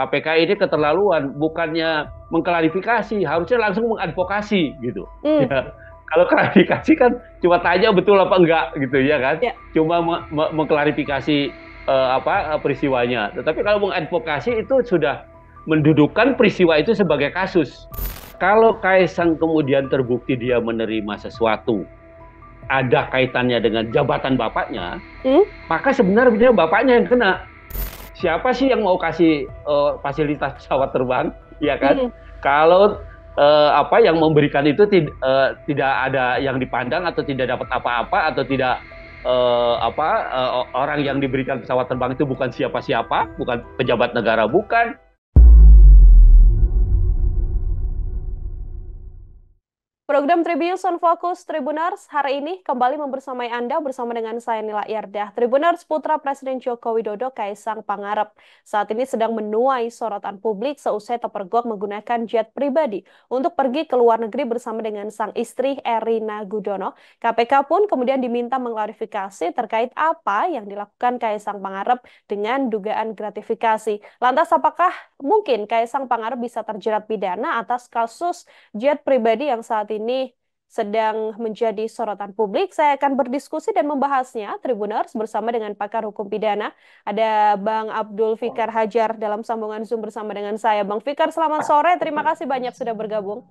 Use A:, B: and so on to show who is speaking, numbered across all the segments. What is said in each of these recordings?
A: KPK ini keterlaluan, bukannya mengklarifikasi, harusnya langsung mengadvokasi gitu. Mm. Ya. Kalau klarifikasi kan cuma tanya betul apa enggak gitu ya kan, yeah. cuma me me mengklarifikasi uh, apa eh, peristiwanya. Tetapi kalau mengadvokasi itu sudah mendudukan peristiwa itu sebagai kasus. Kalau Kaisang kemudian terbukti dia menerima sesuatu ada kaitannya dengan jabatan bapaknya, mm. maka sebenarnya bapaknya yang kena siapa sih yang mau kasih uh, fasilitas pesawat terbang, ya kan? Hmm. Kalau uh, apa yang memberikan itu tid uh, tidak ada yang dipandang atau tidak dapat apa-apa atau tidak uh, apa uh, orang yang diberikan pesawat terbang itu bukan siapa-siapa, bukan pejabat negara, bukan
B: Program on Focus Tribuners hari ini kembali membersamai Anda bersama dengan saya Nila Yardah. Tribuners Putra Presiden Joko Widodo Kaisang Pangarep saat ini sedang menuai sorotan publik seusai terpergok menggunakan jet pribadi untuk pergi ke luar negeri bersama dengan sang istri Erina Gudono. KPK pun kemudian diminta mengklarifikasi terkait apa yang dilakukan Kaisang Pangarep dengan dugaan gratifikasi. Lantas apakah mungkin Kaisang Pangarep bisa terjerat pidana atas kasus jet pribadi yang saat ini ini sedang menjadi sorotan publik. Saya akan berdiskusi dan membahasnya Tribuners bersama dengan pakar hukum pidana. Ada Bang Abdul Fikar Hajar dalam sambungan Zoom bersama dengan saya. Bang Fikar, selamat sore. Terima kasih banyak sudah bergabung.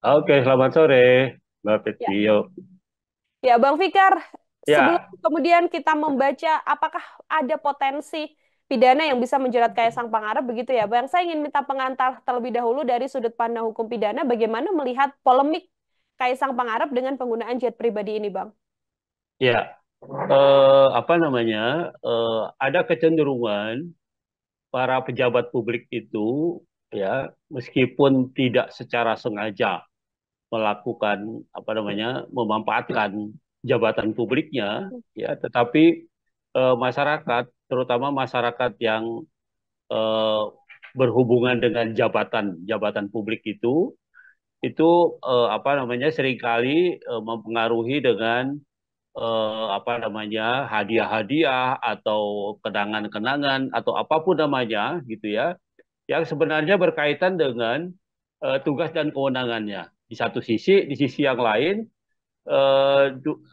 A: Oke, selamat sore Mbak Petio. Ya.
B: ya, Bang Fikar, ya. sebelum kemudian kita membaca apakah ada potensi pidana yang bisa menjerat Kaisang Pangarep begitu ya Bang. Saya ingin minta pengantar terlebih dahulu dari sudut pandang hukum pidana bagaimana melihat polemik Kaisang Pangarep dengan penggunaan jet pribadi ini, Bang?
A: Ya, eh, apa namanya? Eh, ada kecenderungan para pejabat publik itu, ya, meskipun tidak secara sengaja melakukan apa namanya, memanfaatkan jabatan publiknya, ya, tetapi eh, masyarakat, terutama masyarakat yang berhubungan dengan jabatan jabatan publik itu itu eh, apa namanya seringkali eh, mempengaruhi dengan eh, apa namanya hadiah-hadiah atau kenangan-kenangan atau apapun namanya gitu ya yang sebenarnya berkaitan dengan eh, tugas dan kewenangannya di satu sisi di sisi yang lain eh,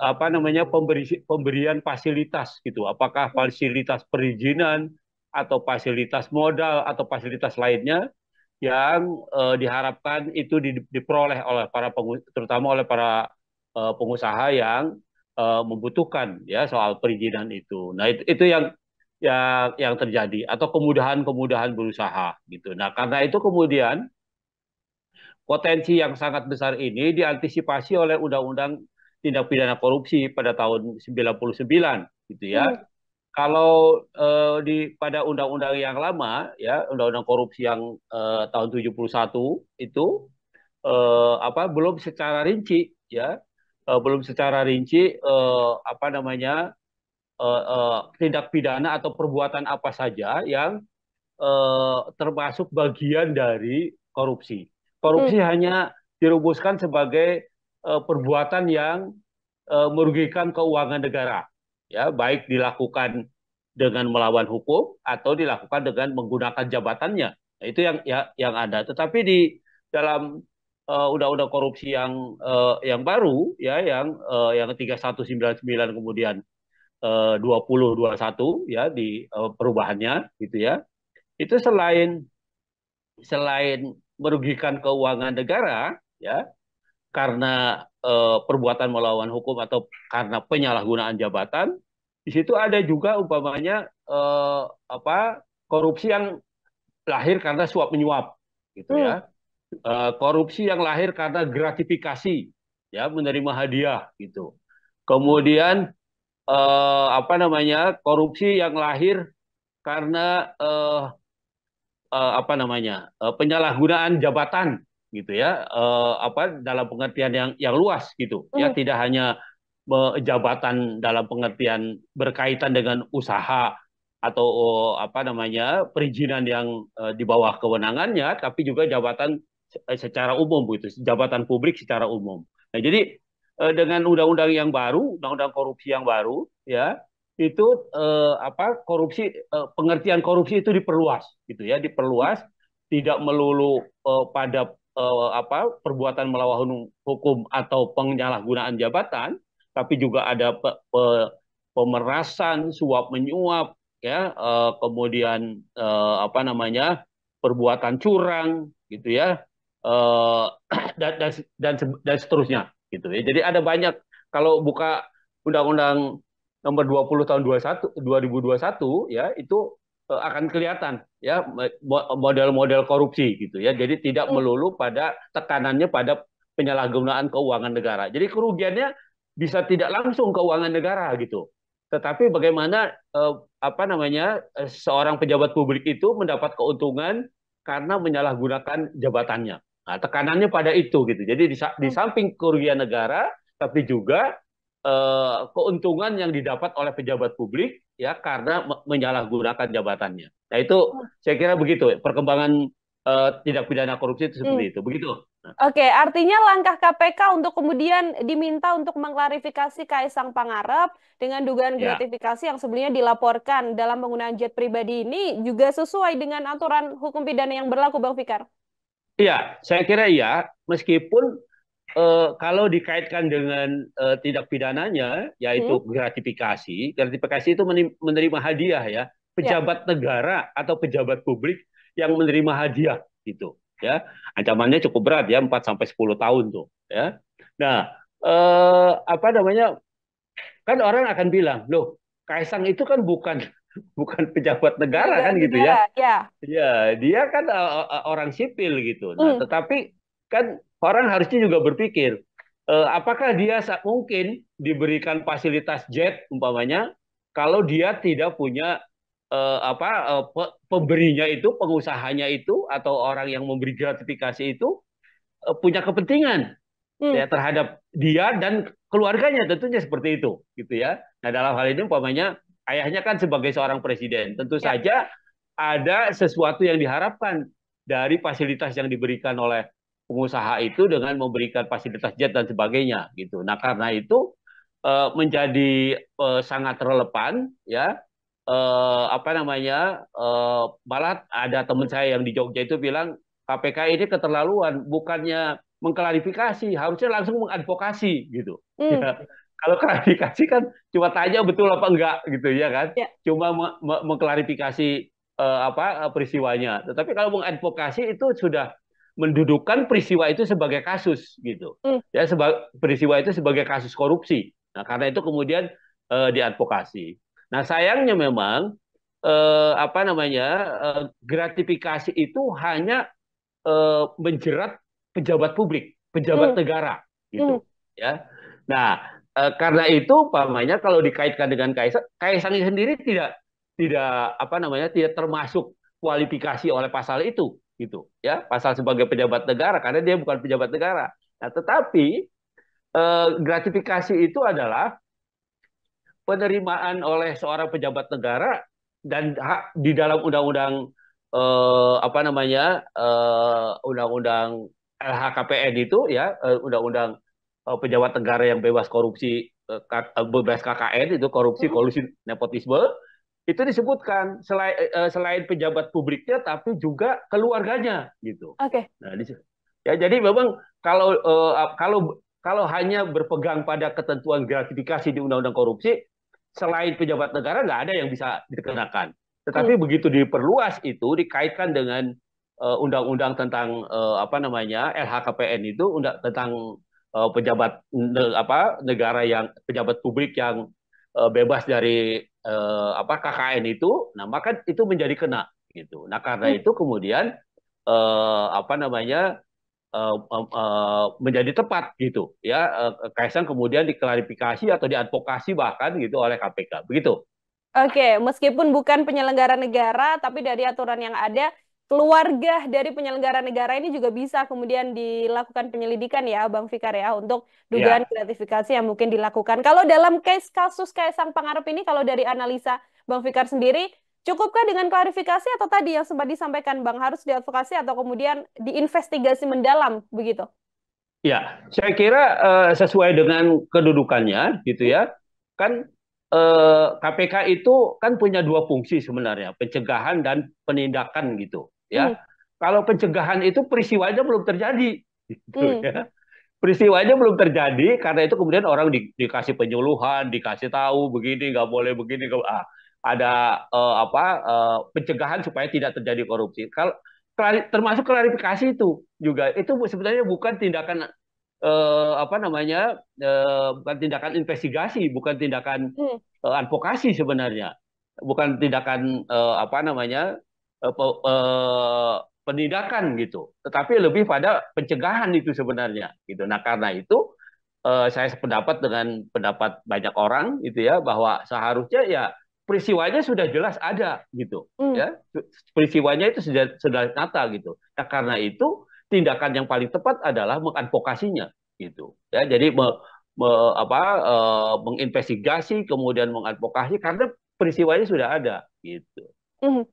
A: apa namanya pemberi, pemberian fasilitas gitu apakah fasilitas perizinan atau fasilitas modal atau fasilitas lainnya yang uh, diharapkan itu diperoleh oleh para terutama oleh para uh, pengusaha yang uh, membutuhkan ya soal perizinan itu. Nah itu, itu yang yang yang terjadi atau kemudahan-kemudahan berusaha gitu. Nah, karena itu kemudian potensi yang sangat besar ini diantisipasi oleh Undang-Undang Tindak Pidana Korupsi pada tahun 99 gitu ya. Hmm kalau uh, di pada undang-undang yang lama ya undang-undang korupsi yang uh, tahun 71 itu uh, apa belum secara rinci ya uh, belum secara rinci uh, apa namanya uh, uh, tindak pidana atau perbuatan apa saja yang uh, termasuk bagian dari korupsi korupsi hmm. hanya dirumuskan sebagai uh, perbuatan yang uh, merugikan keuangan negara ya baik dilakukan dengan melawan hukum atau dilakukan dengan menggunakan jabatannya. Nah, itu yang ya, yang ada. Tetapi di dalam undang eh, undang-undang korupsi yang uh, yang baru ya yang uh, yang 3199 kemudian uh, 2021 ya di uh, perubahannya gitu ya. Itu selain selain merugikan keuangan negara ya karena eh, perbuatan melawan hukum atau karena penyalahgunaan jabatan di situ ada juga umpamanya eh, apa korupsi yang lahir karena suap menyuap gitu ya. hmm. ya eh, korupsi yang lahir karena gratifikasi ya menerima hadiah gitu kemudian eh, apa namanya korupsi yang lahir karena eh, eh, apa namanya eh, penyalahgunaan jabatan gitu ya uh, apa dalam pengertian yang yang luas gitu mm. ya hmm. tidak hanya uh, jabatan dalam pengertian berkaitan dengan usaha atau uh, apa namanya perizinan yang uh, di bawah kewenangannya tapi juga jabatan eh, secara umum itu jabatan publik secara umum nah jadi uh, dengan undang-undang yang baru undang-undang korupsi yang baru ya itu uh, apa korupsi uh, pengertian korupsi itu diperluas gitu ya diperluas tidak melulu uh, pada eh, apa perbuatan melawan hukum atau penyalahgunaan jabatan, tapi juga ada pe, pe, pemerasan, suap menyuap, ya, eh, kemudian eh, apa namanya perbuatan curang, gitu ya, eh, dan, dan dan dan seterusnya, gitu ya. Jadi ada banyak kalau buka undang-undang nomor 20 tahun 21 2021 ya itu Eh, akan kelihatan ya model-model korupsi gitu ya. Jadi tidak hmm. melulu pada tekanannya pada penyalahgunaan keuangan negara. Jadi kerugiannya bisa tidak langsung keuangan negara gitu. Tetapi bagaimana eh, apa namanya eh, seorang pejabat publik itu mendapat keuntungan karena menyalahgunakan jabatannya. Nah, tekanannya pada itu gitu. Jadi di, di hmm. samping kerugian negara tapi juga Eh, keuntungan yang didapat oleh pejabat publik ya karena menyalahgunakan jabatannya. Nah itu oh. saya kira begitu perkembangan uh, tindak pidana korupsi itu seperti hmm. itu. Begitu.
B: Nah. Oke, okay, artinya langkah KPK untuk kemudian diminta untuk mengklarifikasi Kaisang Pangarep dengan dugaan ya. gratifikasi yang sebelumnya dilaporkan dalam penggunaan jet pribadi ini juga sesuai dengan aturan hukum pidana yang berlaku, Bang Fikar?
A: Iya, saya kira iya. Meskipun uh, kalau dikaitkan dengan uh, tindak pidananya, yaitu hmm? gratifikasi, gratifikasi itu menerima hadiah ya, pejabat ya. negara atau pejabat publik yang menerima hadiah gitu ya, ancamannya cukup berat ya empat sampai sepuluh tahun tuh ya. Nah eh, apa namanya kan orang akan bilang loh Kaisang itu kan bukan bukan pejabat negara kan gitu negara, gitu ya. ya. Ya, dia kan uh, orang sipil gitu. Nah, mm. tetapi kan orang harusnya juga berpikir eh, apakah dia mungkin diberikan fasilitas jet umpamanya kalau dia tidak punya eh, apa eh, pe pemberinya itu pengusahanya itu atau orang yang memberi gratifikasi itu eh, punya kepentingan hmm. ya terhadap dia dan keluarganya tentunya seperti itu gitu ya. Nah dalam hal ini umpamanya ayahnya kan sebagai seorang presiden tentu ya. saja ada sesuatu yang diharapkan dari fasilitas yang diberikan oleh pengusaha itu dengan memberikan fasilitas jet dan sebagainya gitu. Nah karena itu uh, menjadi uh, sangat relevan ya uh, apa namanya uh, malah ada teman saya yang di Jogja itu bilang KPK ini keterlaluan bukannya mengklarifikasi harusnya langsung mengadvokasi gitu. Mm. Ya. Kalau klarifikasi kan cuma tanya betul apa enggak gitu ya kan, yeah. cuma me me mengklarifikasi uh, apa peristiwanya. Tetapi kalau mengadvokasi itu sudah mendudukan peristiwa itu sebagai kasus gitu mm. ya seba peristiwa itu sebagai kasus korupsi nah karena itu kemudian uh, diadvokasi nah sayangnya memang uh, apa namanya uh, gratifikasi itu hanya uh, menjerat pejabat publik pejabat mm. negara gitu mm. ya nah uh, karena itu pamannya kalau dikaitkan dengan kaisang kaisang sendiri tidak tidak apa namanya tidak termasuk kualifikasi oleh pasal itu gitu ya pasal sebagai pejabat negara karena dia bukan pejabat negara nah tetapi eh, gratifikasi itu adalah penerimaan oleh seorang pejabat negara dan hak di dalam undang-undang eh, apa namanya eh, undang-undang LHKPN itu ya eh, undang-undang eh, pejabat negara yang bebas korupsi eh, eh bebas KKN itu korupsi hmm. kolusi nepotisme itu disebutkan selain uh, eh, eh, selain pejabat publiknya tapi juga keluarganya gitu. Oke. Okay. Nah, di, ya jadi memang kalau uh, kalau kalau hanya berpegang pada ketentuan gratifikasi di undang-undang korupsi selain pejabat negara nggak ada yang bisa dikenakan. Tetapi hmm. begitu diperluas itu dikaitkan dengan undang-undang uh, tentang uh, apa namanya LHKPN itu undang tentang uh, pejabat ne, apa negara yang pejabat publik yang uh, bebas dari eh, apa KKN itu, nah maka itu menjadi kena gitu. Nah karena hmm. itu kemudian eh, apa namanya eh, eh, eh, menjadi tepat gitu ya eh, Kaisang kemudian diklarifikasi atau diadvokasi bahkan gitu oleh KPK begitu.
B: Oke, meskipun bukan penyelenggara negara, tapi dari aturan yang ada, keluarga dari penyelenggara negara ini juga bisa kemudian dilakukan penyelidikan ya Bang Fikar ya untuk ya. dugaan ya. gratifikasi yang mungkin dilakukan. Kalau dalam case kasus Kaisang Pangarep ini kalau dari analisa Bang Fikar sendiri cukupkah dengan klarifikasi atau tadi yang sempat disampaikan Bang harus diadvokasi atau kemudian diinvestigasi mendalam begitu?
A: Ya, saya kira uh, sesuai dengan kedudukannya gitu ya. Kan KPK eh, itu kan punya dua fungsi sebenarnya, pencegahan dan penindakan gitu ya. Hmm. Kalau pencegahan itu peristiwanya belum terjadi, gitu hmm. ya. Peristiwanya belum terjadi karena itu kemudian orang di, dikasih penyuluhan, dikasih tahu begini nggak boleh begini, ah, ada uh, apa uh, pencegahan supaya tidak terjadi korupsi. Kalau termasuk klarifikasi itu juga itu sebenarnya bukan tindakan uh, apa namanya uh, bukan tindakan investigasi bukan tindakan hmm. uh, advokasi sebenarnya bukan tindakan uh, apa namanya uh, uh, penindakan gitu, tetapi lebih pada pencegahan itu sebenarnya gitu. Nah karena itu uh, saya sependapat dengan pendapat banyak orang gitu ya bahwa seharusnya ya peristiwanya sudah jelas ada gitu hmm. ya peristiwanya itu sudah sudah nyata gitu. Nah karena itu tindakan yang paling tepat adalah mengadvokasinya gitu ya. Jadi me, me, apa e, menginvestigasi kemudian mengadvokasi karena peristiwanya sudah ada gitu.
B: Mm -hmm.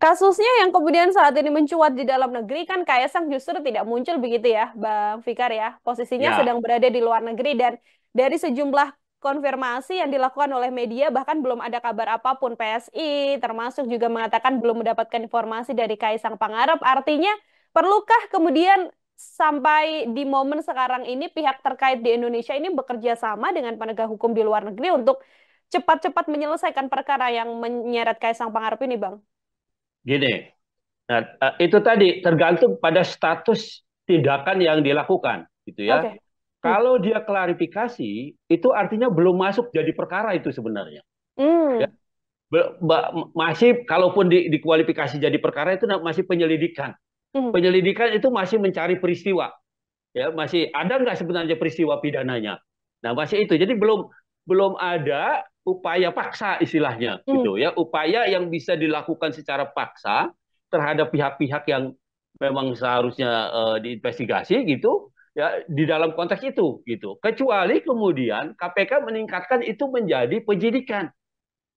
B: Kasusnya yang kemudian saat ini mencuat di dalam negeri kan Kaisang justru tidak muncul begitu ya, Bang Fikar ya. Posisinya ya. sedang berada di luar negeri dan dari sejumlah konfirmasi yang dilakukan oleh media bahkan belum ada kabar apapun PSI termasuk juga mengatakan belum mendapatkan informasi dari Kaisang Pangarep. Artinya perlukah kemudian sampai di momen sekarang ini pihak terkait di Indonesia ini bekerja sama dengan penegak hukum di luar negeri untuk cepat-cepat menyelesaikan perkara yang menyeret Kaisang Pangarep ini, Bang?
A: Gini, nah, eh, itu tadi tergantung pada status tindakan yang dilakukan, gitu ya. Okay. Kalau dia klarifikasi, itu artinya belum masuk jadi perkara itu sebenarnya. Mm. Ya. Masih, kalaupun di, dikualifikasi jadi perkara itu masih penyelidikan. Mm. Penyelidikan itu masih mencari peristiwa, ya masih ada nggak sebenarnya peristiwa pidananya. Nah masih itu, jadi belum belum ada upaya paksa istilahnya hmm. gitu ya upaya yang bisa dilakukan secara paksa terhadap pihak-pihak yang memang seharusnya uh, diinvestigasi gitu ya di dalam konteks itu gitu kecuali kemudian KPK meningkatkan itu menjadi penyidikan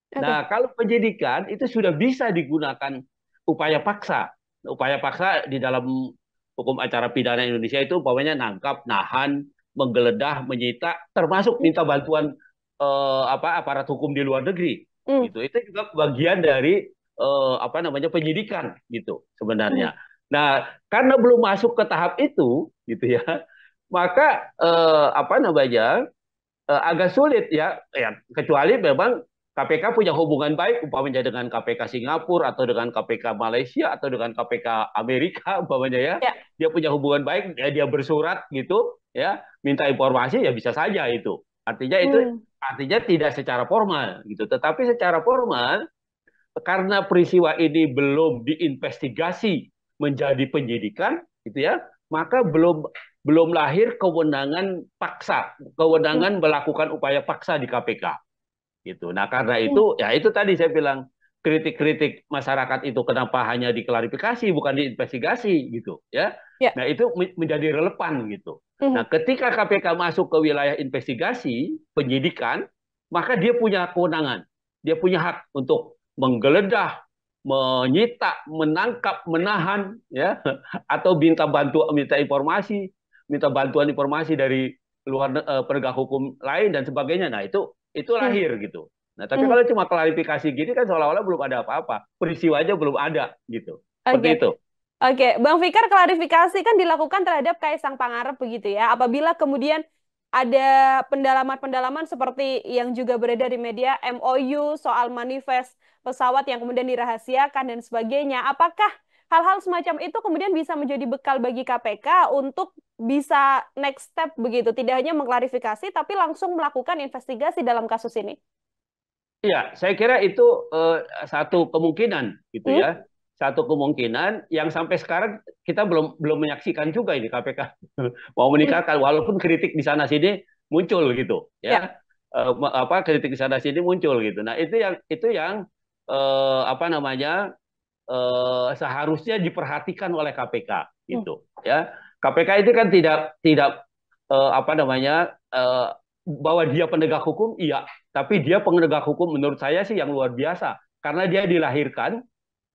A: okay. nah kalau penyidikan itu sudah bisa digunakan upaya paksa upaya paksa di dalam hukum acara pidana Indonesia itu umpamanya nangkap nahan menggeledah menyita termasuk minta bantuan uh, apa aparat hukum di luar negeri mm. gitu itu juga bagian dari uh, apa namanya penyidikan gitu sebenarnya mm. nah karena belum masuk ke tahap itu gitu ya maka uh, apa namanya uh, agak sulit ya ya kecuali memang KPK punya hubungan baik umpamanya dengan KPK Singapura atau dengan KPK Malaysia atau dengan KPK Amerika umpamanya ya. ya. Dia punya hubungan baik, ya dia bersurat gitu ya, minta informasi ya bisa saja itu Artinya itu hmm. artinya tidak secara formal gitu, tetapi secara formal karena peristiwa ini belum diinvestigasi menjadi penyidikan gitu ya, maka belum belum lahir kewenangan paksa, kewenangan hmm. melakukan upaya paksa di KPK. Gitu. Nah, karena itu hmm. ya itu tadi saya bilang kritik-kritik masyarakat itu kenapa hanya diklarifikasi bukan diinvestigasi gitu ya. ya. Nah itu menjadi relevan gitu. Mm -hmm. Nah ketika KPK masuk ke wilayah investigasi penyidikan maka dia punya kewenangan, dia punya hak untuk menggeledah, menyita, menangkap, menahan ya atau minta bantuan, minta informasi, minta bantuan informasi dari luar eh, penegak hukum lain dan sebagainya. Nah itu itu lahir hmm. gitu. Nah, tapi hmm. kalau cuma klarifikasi gini kan seolah-olah belum ada apa-apa. peristiwa aja belum ada gitu. Okay. Seperti itu.
B: Oke, okay. Bang Fikar klarifikasi kan dilakukan terhadap Kaisang Pangarep begitu ya. Apabila kemudian ada pendalaman-pendalaman seperti yang juga beredar di media MOU soal manifest pesawat yang kemudian dirahasiakan dan sebagainya. Apakah hal-hal semacam itu kemudian bisa menjadi bekal bagi KPK untuk bisa next step begitu, tidak hanya mengklarifikasi tapi langsung melakukan investigasi dalam kasus ini? Iya,
A: saya kira itu uh, satu kemungkinan gitu hmm? ya. Satu kemungkinan yang sampai sekarang kita belum belum menyaksikan juga ini KPK mau menikahkan hmm. Kan, walaupun kritik di sana sini muncul gitu ya. ya. Uh, apa kritik di sana sini muncul gitu. Nah, itu yang itu yang uh, apa namanya? Uh, seharusnya diperhatikan oleh KPK gitu hmm. ya. KPK itu kan tidak tidak uh, apa namanya? Uh, bahwa dia penegak hukum iya tapi dia penegak hukum menurut saya sih yang luar biasa karena dia dilahirkan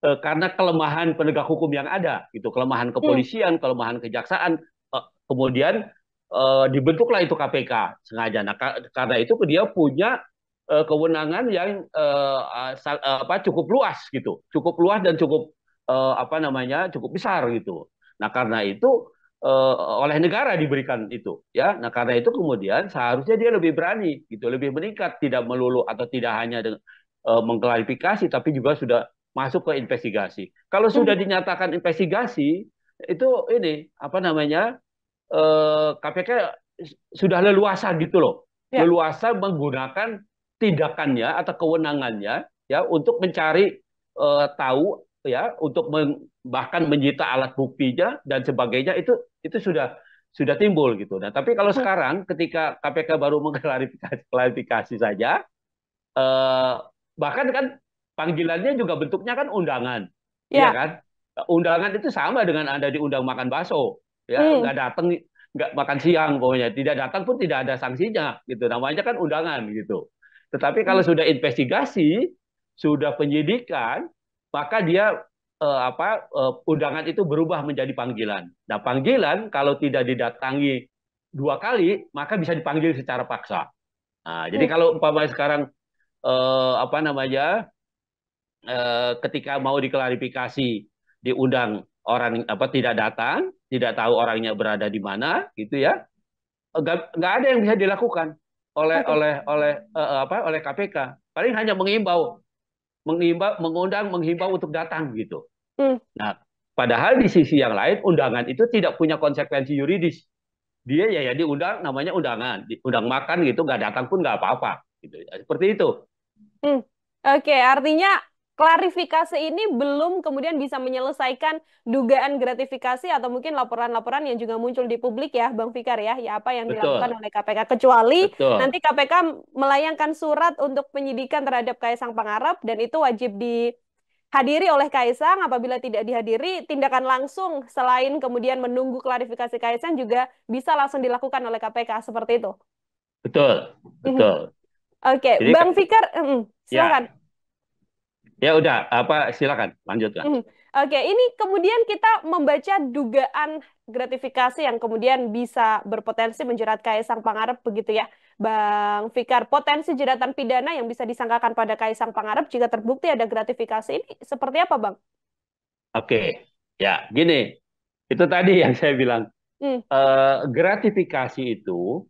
A: e, karena kelemahan penegak hukum yang ada, gitu, kelemahan hmm. kepolisian, hmm. kelemahan kejaksaan, e, kemudian e, dibentuklah itu KPK sengaja. Nah, ka, karena itu dia punya e, kewenangan yang e, sal, e, apa cukup luas gitu, cukup luas dan cukup e, apa namanya cukup besar gitu. Nah, karena itu uh, oleh negara diberikan itu ya nah karena itu kemudian seharusnya dia lebih berani gitu lebih meningkat tidak melulu atau tidak hanya dengan, uh, mengklarifikasi tapi juga sudah masuk ke investigasi kalau sudah iya. dinyatakan investigasi itu ini apa namanya uh, eh, KPK sudah leluasa gitu loh ya. leluasa menggunakan tindakannya atau kewenangannya ya untuk mencari uh, tahu ya untuk bahkan menyita alat buktinya dan sebagainya itu itu sudah sudah timbul gitu. Nah, tapi kalau hmm. sekarang ketika KPK baru mengklarifikasi klarifikasi saja, eh, bahkan kan panggilannya juga bentuknya kan undangan, ya, ya kan? Undangan itu sama dengan anda diundang makan bakso, ya hmm. nggak datang nggak makan siang pokoknya, tidak datang pun tidak ada sanksinya gitu. Namanya kan undangan gitu. Tetapi kalau hmm. sudah investigasi, sudah penyidikan, maka dia eh, apa eh, undangan itu berubah menjadi panggilan. Nah, panggilan kalau tidak didatangi dua kali, maka bisa dipanggil secara paksa. Nah, jadi hmm. kalau umpama sekarang eh, apa namanya? Eh, ketika mau diklarifikasi diundang orang apa tidak datang, tidak tahu orangnya berada di mana, gitu ya. Eh, nggak ada yang bisa dilakukan oleh oleh oleh eh, apa oleh KPK. Paling hanya mengimbau mengimbau, mengundang, menghimbau untuk datang gitu. Hmm. Nah, padahal di sisi yang lain undangan itu tidak punya konsekuensi yuridis. Dia ya ya diundang, namanya undangan, diundang makan gitu, nggak datang pun nggak apa-apa. Gitu. Seperti itu.
B: Hmm. Oke, okay, artinya klarifikasi ini belum kemudian bisa menyelesaikan dugaan gratifikasi atau mungkin laporan-laporan yang juga muncul di publik ya Bang Fikar ya, ya apa yang Betul. dilakukan oleh KPK kecuali Betul. nanti KPK melayangkan surat untuk penyidikan terhadap Kaisang Pangarap dan itu wajib di hadiri oleh Kaisang apabila tidak dihadiri tindakan langsung selain kemudian menunggu klarifikasi Kaisang juga bisa langsung dilakukan oleh KPK seperti itu.
A: Betul, mhm. betul.
B: Oke, okay. Bang Fikar, mm, silakan. Ya
A: Ya udah, apa silakan lanjutkan. Hmm.
B: Oke, ini kemudian kita membaca dugaan gratifikasi yang kemudian bisa berpotensi menjerat Kaisang Pangarep begitu ya. Bang Fikar, potensi jeratan pidana yang bisa disangkakan pada Kaisang Pangarep jika terbukti ada gratifikasi ini seperti apa, Bang?
A: Oke. Ya, gini. Itu tadi yang saya bilang. Hmm. Uh, gratifikasi itu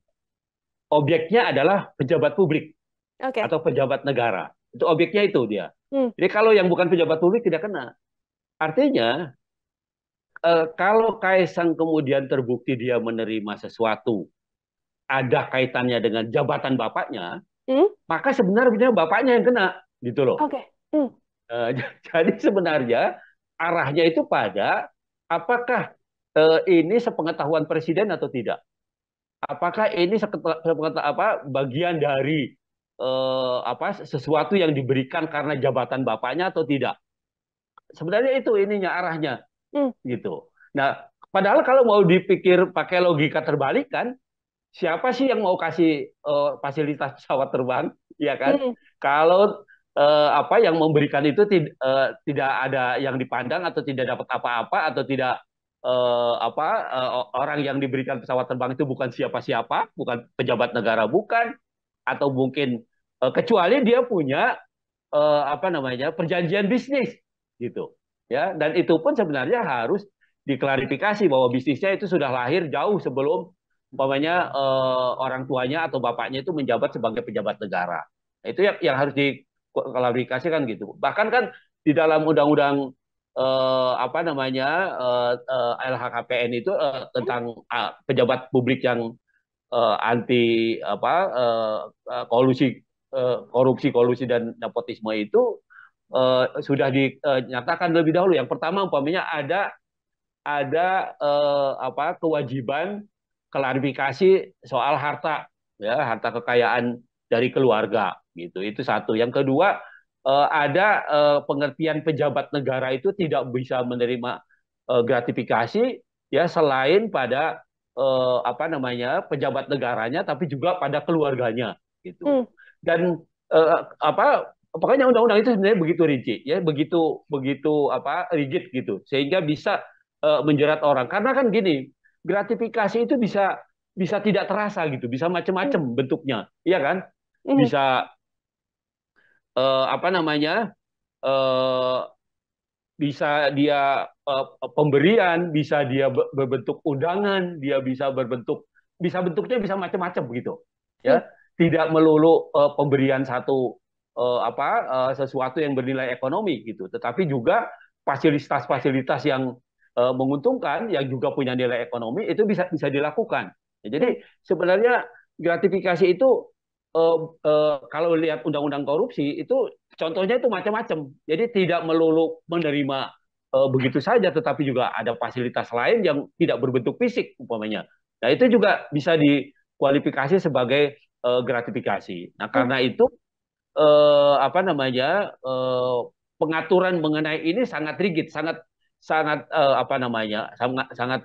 A: objeknya adalah pejabat publik okay. atau pejabat negara. Itu objeknya itu dia Hmm. Jadi kalau yang bukan pejabat publik tidak kena. Artinya eh, kalau Kaisang kemudian terbukti dia menerima sesuatu ada kaitannya dengan jabatan bapaknya, hmm? maka sebenarnya bapaknya yang kena gitu loh. Oke. Okay. Hmm. Eh, jadi sebenarnya arahnya itu pada apakah eh, ini sepengetahuan presiden atau tidak apakah ini sepengetahuan apa bagian dari eh, apa sesuatu yang diberikan karena jabatan bapaknya atau tidak. Sebenarnya itu ininya arahnya. Hmm. Gitu. Nah, padahal kalau mau dipikir pakai logika terbalik kan siapa sih yang mau kasih eh, fasilitas pesawat terbang, ya kan? Hmm. Kalau eh, apa yang memberikan itu tid eh, tidak ada yang dipandang atau tidak dapat apa-apa atau tidak uh, apa uh, orang yang diberikan pesawat terbang itu bukan siapa-siapa, bukan pejabat negara bukan, atau mungkin Uh, kecuali dia punya uh, apa namanya perjanjian bisnis gitu ya dan itu pun sebenarnya harus diklarifikasi bahwa bisnisnya itu sudah lahir jauh sebelum umpamanya uh, orang tuanya atau bapaknya itu menjabat sebagai pejabat negara itu yang, yang harus kan gitu bahkan kan di dalam undang-undang uh, apa namanya uh, uh, LHKPN itu uh, tentang uh, pejabat publik yang uh, anti apa uh, kolusi Eh, korupsi kolusi dan nepotisme itu uh, sudah dinyatakan eh, lebih dahulu. Yang pertama umpamanya ada ada uh, apa kewajiban klarifikasi soal harta ya harta kekayaan dari keluarga gitu. Itu satu. Yang kedua uh, ada uh, pengertian pejabat negara itu tidak bisa menerima uh, gratifikasi ya selain pada uh, apa namanya pejabat negaranya tapi juga pada keluarganya gitu. Hmm dan eh, apa pokoknya undang-undang itu sebenarnya begitu rigid ya begitu begitu apa rigid gitu sehingga bisa eh, menjerat orang karena kan gini gratifikasi itu bisa bisa tidak terasa gitu bisa macam-macam mm. bentuknya iya kan mm. bisa eh, apa namanya eh, bisa dia uh, pemberian, bisa dia berbentuk undangan, dia bisa berbentuk bisa bentuknya bisa macam-macam begitu. Ya. mm tidak melulu uh, pemberian satu uh, apa uh, sesuatu yang bernilai ekonomi gitu, tetapi juga fasilitas-fasilitas yang uh, menguntungkan yang juga punya nilai ekonomi itu bisa bisa dilakukan. Ya, jadi sebenarnya gratifikasi itu uh, uh, kalau lihat undang-undang korupsi itu contohnya itu macam-macam. Jadi tidak melulu menerima uh, begitu saja, tetapi juga ada fasilitas lain yang tidak berbentuk fisik umpamanya. Nah itu juga bisa dikualifikasi sebagai uh, gratifikasi. Nah, hmm. karena itu uh, apa namanya uh, pengaturan mengenai ini sangat rigid, sangat sangat uh, apa namanya sangat sangat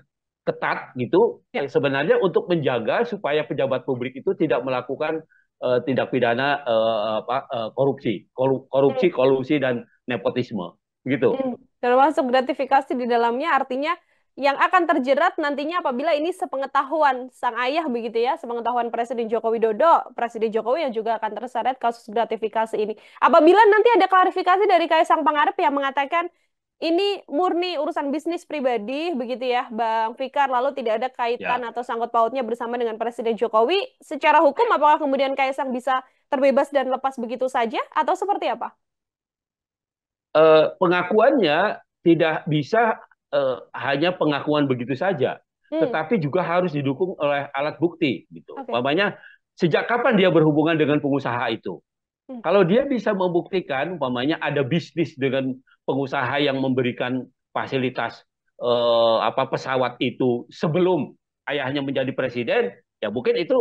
A: ketat gitu ya. sebenarnya untuk menjaga supaya pejabat publik itu tidak melakukan uh, tindak pidana uh, apa uh, korupsi korupsi hmm. kolusi dan nepotisme gitu hmm.
B: termasuk gratifikasi di dalamnya artinya yang akan terjerat nantinya apabila ini sepengetahuan sang ayah begitu ya, sepengetahuan Presiden Joko Widodo, Presiden Jokowi yang juga akan terseret kasus gratifikasi ini. Apabila nanti ada klarifikasi dari Kaisang Pangarep yang mengatakan ini murni urusan bisnis pribadi begitu ya, Bang Fikar, lalu tidak ada kaitan ya. atau sangkut pautnya bersama dengan Presiden Jokowi, secara hukum apakah kemudian Kaisang bisa terbebas dan lepas begitu saja atau seperti apa?
A: Uh, pengakuannya tidak bisa eh, hanya pengakuan begitu saja, hmm. tetapi juga harus didukung oleh alat bukti gitu. Okay. Umpamanya sejak kapan dia berhubungan dengan pengusaha itu? Hmm. Kalau dia bisa membuktikan umpamanya ada bisnis dengan pengusaha yang memberikan fasilitas eh, apa pesawat itu sebelum ayahnya menjadi presiden, ya mungkin itu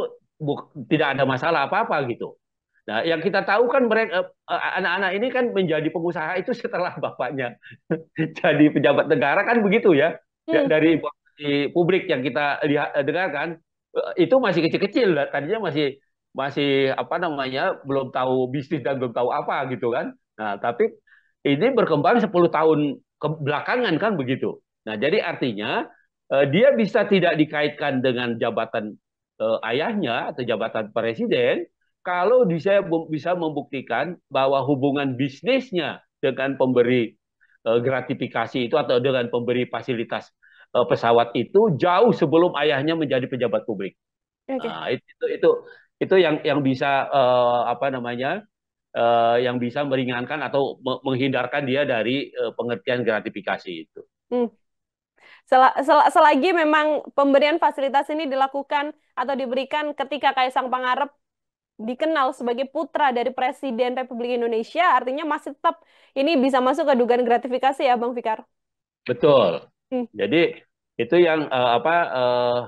A: tidak ada masalah apa-apa gitu. Nah, yang kita tahu kan mereka eh, eh, anak-anak ini kan menjadi pengusaha itu setelah bapaknya jadi pejabat negara kan begitu ya. ya. Hmm. Dari informasi publik yang kita lihat eh, dengarkan itu masih kecil-kecil tadinya masih masih apa namanya belum tahu bisnis dan belum tahu apa gitu kan. Nah, tapi ini berkembang 10 tahun ke belakangan kan begitu. Nah, jadi artinya dia bisa tidak dikaitkan dengan jabatan ayahnya atau jabatan presiden kalau saya bisa membuktikan bahwa hubungan bisnisnya dengan pemberi eh, gratifikasi itu atau dengan pemberi fasilitas eh, pesawat itu jauh sebelum ayahnya menjadi pejabat publik. Okay. Nah, itu, itu itu itu yang yang bisa uh, apa namanya uh, yang bisa meringankan atau me menghindarkan dia dari uh, pengertian gratifikasi itu.
B: Hmm. Sel sel selagi memang pemberian fasilitas ini dilakukan atau diberikan ketika Kaisang Pangarep dikenal sebagai putra dari Presiden Republik Indonesia, artinya masih tetap ini bisa masuk ke dugaan gratifikasi ya, Bang Fikar? Betul. Hmm.
A: Jadi itu yang uh, apa uh,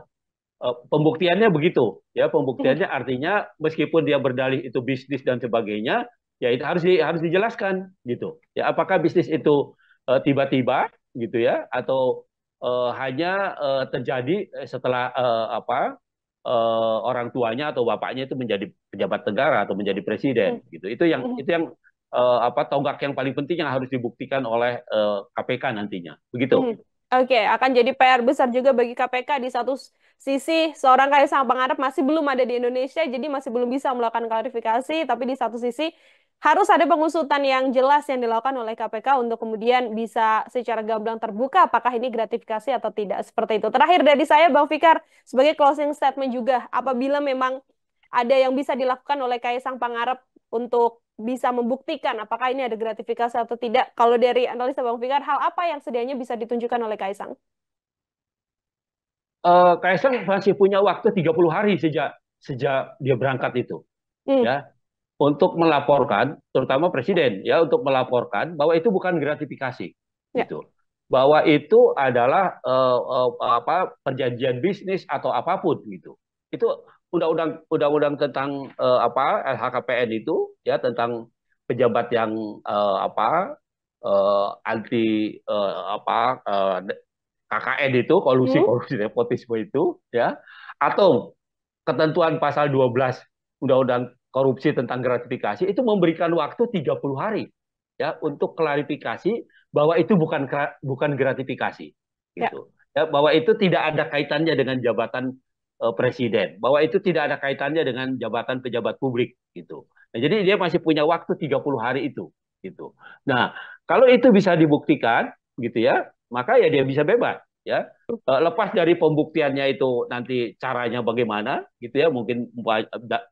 A: uh, pembuktiannya begitu ya, pembuktiannya hmm. artinya meskipun dia berdalih itu bisnis dan sebagainya, ya itu harus di, harus dijelaskan gitu. Ya apakah bisnis itu tiba-tiba uh, gitu ya atau uh, hanya uh, terjadi setelah uh, apa uh, orang tuanya atau bapaknya itu menjadi pejabat negara atau menjadi presiden hmm. gitu itu yang hmm. itu yang uh, apa tonggak yang paling penting yang harus dibuktikan oleh uh, eh, KPK nantinya begitu hmm. oke
B: okay. akan jadi PR besar juga bagi KPK di satu sisi seorang Kaisang pengarap masih belum ada di Indonesia jadi masih belum bisa melakukan klarifikasi tapi di satu sisi harus ada pengusutan yang jelas yang dilakukan oleh KPK untuk kemudian bisa secara gamblang terbuka apakah ini gratifikasi atau tidak seperti itu. Terakhir dari saya Bang Fikar sebagai closing statement juga apabila memang ada yang bisa dilakukan oleh Kaisang Pangarep untuk bisa membuktikan apakah ini ada gratifikasi atau tidak. Kalau dari analisa Bang Fikar hal apa yang sedianya bisa ditunjukkan oleh Kaisang?
A: Uh, Kaisang masih punya waktu 30 hari sejak sejak dia berangkat itu. Hmm. Ya untuk melaporkan, terutama presiden ya untuk melaporkan bahwa itu bukan gratifikasi, ya. gitu. Bahwa itu adalah uh, uh, apa perjanjian bisnis atau apapun gitu. Itu undang-undang undang-undang tentang uh, apa LHKPN itu ya tentang pejabat yang uh, apa uh, anti uh, apa uh, KKN itu kolusi hmm. kolusi nepotisme itu ya atau ketentuan pasal 12 undang-undang korupsi tentang gratifikasi itu memberikan waktu 30 hari ya untuk klarifikasi bahwa itu bukan bukan gratifikasi ya. gitu. Ya. ya bahwa itu tidak ada kaitannya dengan jabatan uh, presiden, bahwa itu tidak ada kaitannya dengan jabatan pejabat publik gitu. Nah, jadi dia masih punya waktu 30 hari itu gitu. Nah, kalau itu bisa dibuktikan gitu ya, maka ya dia bisa bebas ya eh, lepas dari pembuktiannya itu nanti caranya bagaimana gitu ya mungkin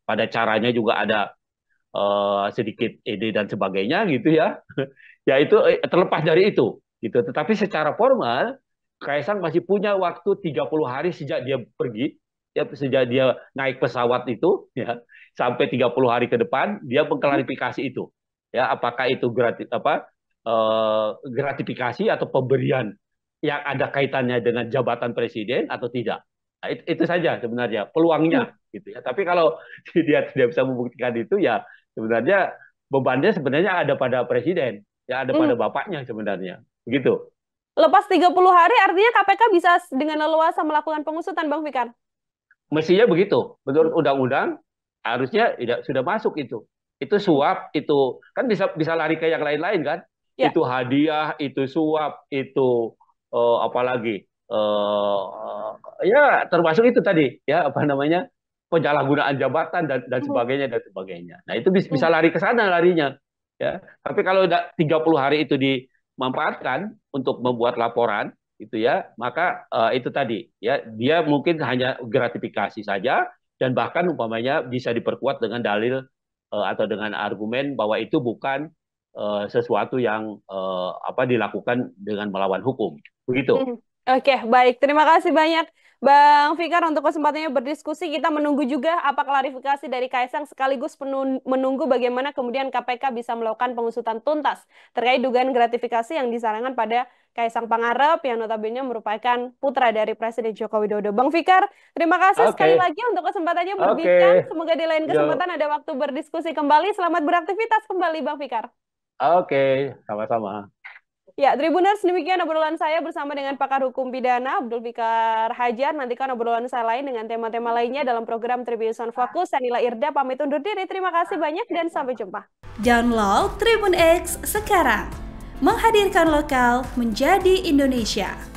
A: pada caranya juga ada uh, sedikit ide dan sebagainya gitu ya ya itu eh, terlepas dari itu gitu tetapi secara formal Kaisang masih punya waktu 30 hari sejak dia pergi ya sejak dia naik pesawat itu ya sampai 30 hari ke depan dia mengklarifikasi hmm. itu ya apakah itu gratis apa uh, gratifikasi atau pemberian yang ada kaitannya dengan jabatan presiden atau tidak. Nah, itu, itu saja sebenarnya peluangnya gitu ya. Tapi kalau dia tidak bisa membuktikan itu ya sebenarnya bebannya sebenarnya ada pada presiden, ya ada hmm. pada bapaknya sebenarnya. Begitu.
B: Lepas 30 hari artinya KPK bisa dengan leluasa melakukan pengusutan Bang Fikar.
A: Mestinya begitu. Menurut hmm. undang-undang harusnya tidak sudah masuk itu. Itu suap, itu kan bisa bisa lari ke yang lain-lain kan? Ya. Itu hadiah, itu suap, itu uh, apalagi uh, ya termasuk itu tadi ya apa namanya penyalahgunaan jabatan dan dan hmm. sebagainya dan sebagainya. Nah itu bisa, bisa hmm. lari ke sana larinya ya. Tapi kalau 30 hari itu dimanfaatkan untuk membuat laporan itu ya maka uh, itu tadi ya dia mungkin hanya gratifikasi saja dan bahkan umpamanya bisa diperkuat dengan dalil uh, atau dengan argumen bahwa itu bukan uh, sesuatu yang uh, apa dilakukan dengan melawan hukum Begitu. Hmm.
B: Oke, okay, baik. Terima kasih banyak Bang Fikar untuk kesempatannya berdiskusi. Kita menunggu juga apa klarifikasi dari Kaisang sekaligus menunggu bagaimana kemudian KPK bisa melakukan pengusutan tuntas terkait dugaan gratifikasi yang disarankan pada Kaisang Pangarep yang notabene merupakan putra dari Presiden Joko Widodo. Bang Fikar, terima kasih okay. sekali lagi untuk kesempatannya berbincang. Okay. Semoga di lain kesempatan Yo. ada waktu berdiskusi kembali. Selamat beraktivitas kembali Bang Fikar.
A: Oke, okay. sama-sama.
B: Ya, Tribuners, demikian obrolan saya bersama dengan pakar hukum pidana Abdul Fikar Hajar. Nantikan obrolan saya lain dengan tema-tema lainnya dalam program Tribun Fokus. Saya Nila Irda, pamit undur diri. Terima kasih banyak dan sampai jumpa. Download Tribun X sekarang. Menghadirkan lokal menjadi Indonesia.